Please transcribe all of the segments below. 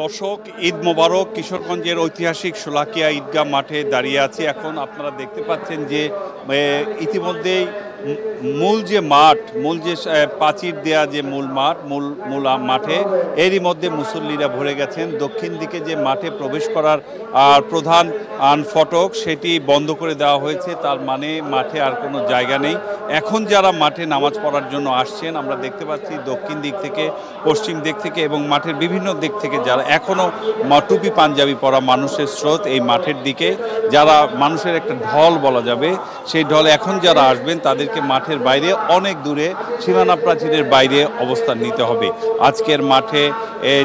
দর্শক ঈদ মোবারক কিশোরগঞ্জের ঐতিহাসিক সোলাকিয়া ঈদগাহ মাঠে দাঁড়িয়ে আছি এখন আপনারা দেখতে পাচ্ছেন যে ইতিমধ্যেই মূল যে মাঠ মূল যে পাঁচির দেয়া যে মূল মাঠ মূল মূল মাঠে এরই মধ্যে মুসল্লিরা ভরে গেছেন দক্ষিণ দিকে যে মাঠে প্রবেশ করার আর প্রধান আন ফটক সেটি বন্ধ করে দেওয়া হয়েছে তার মানে মাঠে আর কোনো জায়গা নেই এখন যারা মাঠে নামাজ পড়ার জন্য আসছেন আমরা দেখতে পাচ্ছি দক্ষিণ দিক থেকে পশ্চিম দিক থেকে এবং মাঠের বিভিন্ন দিক থেকে যারা এখনও টুপি পাঞ্জাবি পরা মানুষের স্রোত এই মাঠের দিকে যারা মানুষের একটা ঢল বলা যাবে সেই ঢল এখন যারা আসবেন তাদের তাদেরকে মাঠের বাইরে অনেক দূরে সীমানা প্রাচীরের বাইরে অবস্থান নিতে হবে আজকের মাঠে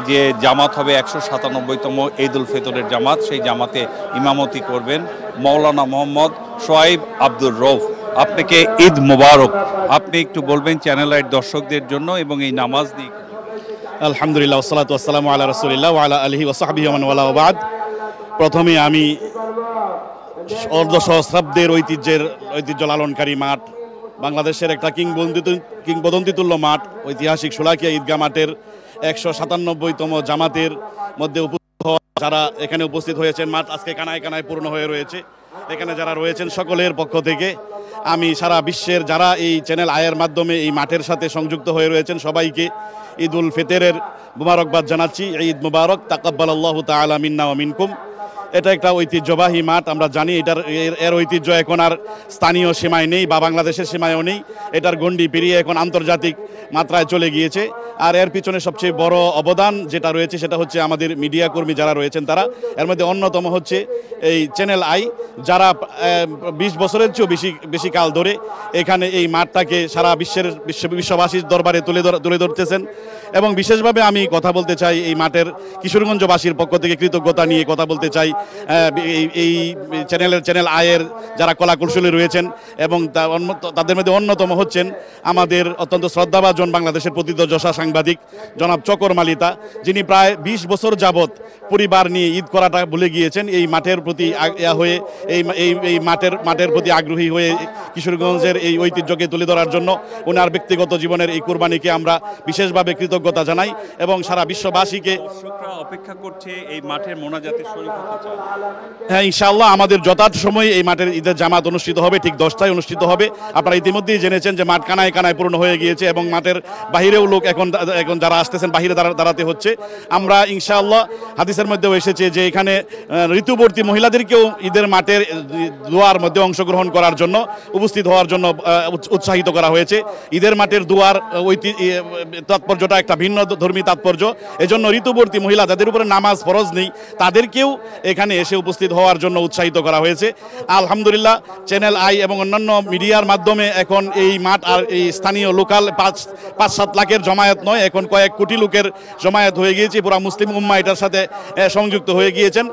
যে জামাত হবে একশো সাতানব্বইতম ঈদ উল ফেতরের জামাত সেই জামাতে ইমামতি করবেন মৌলানা মোহাম্মদ সোয়াইব আব্দুর রৌফ আপনাকে ঈদ মোবারক আপনি একটু বলবেন চ্যানেল আইট দর্শকদের জন্য এবং এই নামাজ দিক আলহামদুলিল্লাহ ওসালাত আসসালাম আল্লাহ রসুলিল্লাহ আল্লাহ আলহি ওসাহাবিহমানওয়ালাবাদ প্রথমে আমি অর্ধ সহস্রাব্দের ঐতিহ্যের ঐতিহ্য লালনকারী মাঠ বাংলাদেশের একটা কিংবদন্তি তুল্য মাঠ ঐতিহাসিক সোলাকিয়া ঈদগাহ মাঠের একশো সাতানব্বইতম জামাতের মধ্যে উপস্থিত হওয়া যারা এখানে উপস্থিত হয়েছেন মাঠ আজকে কানায় কানায় পূর্ণ হয়ে রয়েছে এখানে যারা রয়েছেন সকলের পক্ষ থেকে আমি সারা বিশ্বের যারা এই চ্যানেল আয়ের মাধ্যমে এই মাঠের সাথে সংযুক্ত হয়ে রয়েছেন সবাইকে ঈদ উল ফিতরের মুবারকবাদ জানাচ্ছি ঈদ মুবারক তাকাব্বাল আল্লাহ তালা মিন্না মিনকুম এটা একটা ঐতিহ্যবাহী মাঠ আমরা জানি এটার এর ঐতিহ্য এখন আর স্থানীয় সীমায় নেই বা বাংলাদেশের সীমায়ও নেই এটার গণ্ডি পেরিয়ে এখন আন্তর্জাতিক মাত্রায় চলে গিয়েছে আর এর পিছনে সবচেয়ে বড় অবদান যেটা রয়েছে সেটা হচ্ছে আমাদের মিডিয়া কর্মী যারা রয়েছেন তারা এর মধ্যে অন্যতম হচ্ছে এই চ্যানেল আই যারা বিশ বছরের চেয়েও বেশি বেশি কাল ধরে এখানে এই মাঠটাকে সারা বিশ্বের বিশ্ব বিশ্ববাসীর দরবারে তুলে তুলে ধরতেছেন এবং বিশেষভাবে আমি কথা বলতে চাই এই মাঠের কিশোরগঞ্জবাসীর পক্ষ থেকে কৃতজ্ঞতা নিয়ে কথা বলতে চাই এই চ্যানেলের চ্যানেল আয়ের যারা কলা কৌশলী রয়েছেন এবং তাদের মধ্যে অন্যতম হচ্ছেন আমাদের অত্যন্ত শ্রদ্ধাভাজন বাংলাদেশের প্রতিত যশা সাংবাদিক জনাব চকর মালিতা যিনি প্রায় ২০ বছর যাবৎ পরিবার নিয়ে ঈদ করাটা ভুলে গিয়েছেন এই মাঠের প্রতি হয়ে এই এই এই মাঠের মাঠের প্রতি আগ্রহী হয়ে কিশোরগঞ্জের এই ঐতিহ্যকে তুলে ধরার জন্য ওনার ব্যক্তিগত জীবনের এই কোরবানিকে আমরা বিশেষভাবে কৃতজ্ঞতা জানাই এবং সারা বিশ্ববাসীকে অপেক্ষা করছে এই মাঠের মোনাজাতের শরীর হ্যাঁ ইনশাআল্লাহ আমাদের যথার্থ সময়ে এই মাঠের ঈদের জামাত অনুষ্ঠিত হবে ঠিক দশটায় অনুষ্ঠিত হবে আপনারা ইতিমধ্যেই জেনেছেন যে মাঠ কানায় কানায় পূর্ণ হয়ে গিয়েছে এবং মাঠের বাহিরেও লোক এখন এখন যারা আসতেছেন বাহিরে দাঁড়াতে হচ্ছে আমরা ইনশাআল্লাহ হাদিসের মধ্যেও এসেছে যে এখানে ঋতুবর্তী মহিলাদেরকেও ঈদের মাঠের দোয়ার মধ্যে অংশগ্রহণ করার জন্য উপস্থিত হওয়ার জন্য উৎসাহিত করা হয়েছে ঈদের মাঠের দুয়ার ঐতি ইয়ে, তাৎপর্যটা একটা ভিন্ন ধর্মী তাৎপর্য এজন্য ঋতুবর্তী মহিলা যাদের উপরে নামাজ ফরজ নেই তাদেরকেও এখানে এসে উপস্থিত হওয়ার জন্য উৎসাহিত করা হয়েছে আলহামদুলিল্লাহ চ্যানেল আই এবং অন্যান্য মিডিয়ার মাধ্যমে এখন এই মাঠ আর এই স্থানীয় লোকাল পাঁচ পাঁচ সাত লাখের জমায়েত নয় এখন কয়েক কোটি লোকের জমায়েত হয়ে গিয়েছে পুরা মুসলিম উম্মা এটার সাথে সংযুক্ত হয়ে গিয়েছেন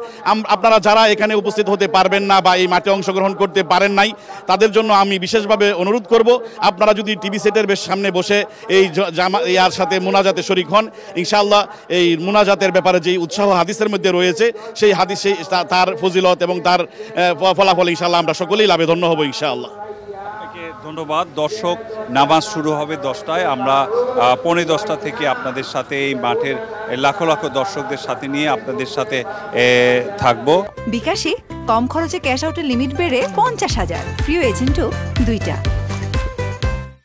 আপনারা যারা এখানে উপস্থিত হতে পারবেন না বা এই মাঠে অংশগ্রহণ করতে পারেন নাই তাদের জন্য আমি বিশেষভাবে অনুরোধ করব আপনারা যদি টিভি সেটের বেশ সামনে বসে এই জামা ইয়ার সাথে মোনাজাতে শরিক হন ইনশাআল্লাহ এই মোনাজাতের ব্যাপারে যে উৎসাহ হাদিসের মধ্যে রয়েছে সেই হাদিস তার ফজিলত এবং তার ফলাফল ইনশাল্লাহ আমরা সকলেই লাভে ধন্য হবো ইনশাআল্লাহ ধন্যবাদ দর্শক নামাজ শুরু হবে দশটায় আমরা পৌনে দশটা থেকে আপনাদের সাথে এই মাঠের লাখো লাখো দর্শকদের সাথে নিয়ে আপনাদের সাথে থাকব বিকাশে কম খরচে ক্যাশ আউটের লিমিট বেড়ে পঞ্চাশ হাজার প্রিয় এজেন্টও দুইটা